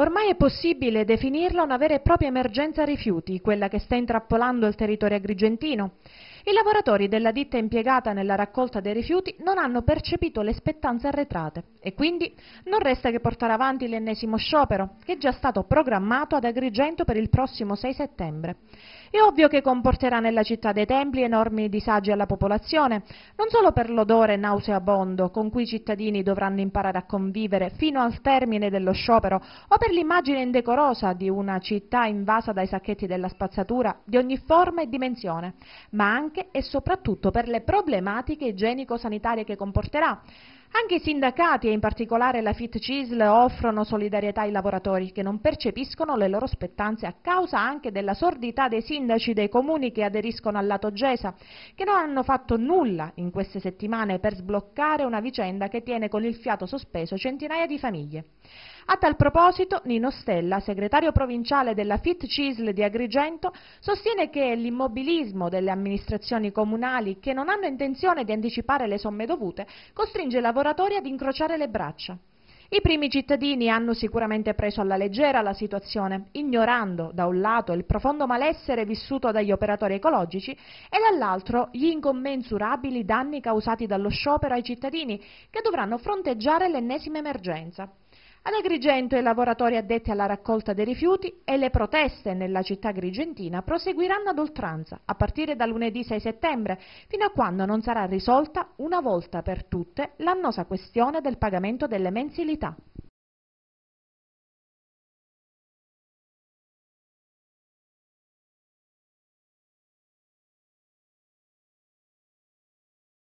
Ormai è possibile definirla una vera e propria emergenza rifiuti, quella che sta intrappolando il territorio agrigentino. I lavoratori della ditta impiegata nella raccolta dei rifiuti non hanno percepito le spettanze arretrate e quindi non resta che portare avanti l'ennesimo sciopero che è già stato programmato ad Agrigento per il prossimo 6 settembre. È ovvio che comporterà nella città dei templi enormi disagi alla popolazione, non solo per l'odore nauseabondo con cui i cittadini dovranno imparare a convivere fino al termine dello sciopero o per l'immagine indecorosa di una città invasa dai sacchetti della spazzatura di ogni forma e dimensione, ma anche e soprattutto per le problematiche igienico-sanitarie che comporterà, anche i sindacati e in particolare la FIT-CISL offrono solidarietà ai lavoratori che non percepiscono le loro spettanze a causa anche della sordità dei sindaci dei comuni che aderiscono al lato Gesa, che non hanno fatto nulla in queste settimane per sbloccare una vicenda che tiene con il fiato sospeso centinaia di famiglie. A tal proposito, Nino Stella, segretario provinciale della FIT CISL di Agrigento, sostiene che l'immobilismo delle amministrazioni comunali che non hanno intenzione di anticipare le somme dovute costringe i lavoratori lavoratori ad incrociare le braccia. I primi cittadini hanno sicuramente preso alla leggera la situazione, ignorando da un lato il profondo malessere vissuto dagli operatori ecologici e dall'altro gli incommensurabili danni causati dallo sciopero ai cittadini che dovranno fronteggiare l'ennesima emergenza. Ad Agrigento i lavoratori addetti alla raccolta dei rifiuti e le proteste nella città agrigentina proseguiranno ad oltranza, a partire da lunedì 6 settembre, fino a quando non sarà risolta una volta per tutte l'annosa questione del pagamento delle mensilità.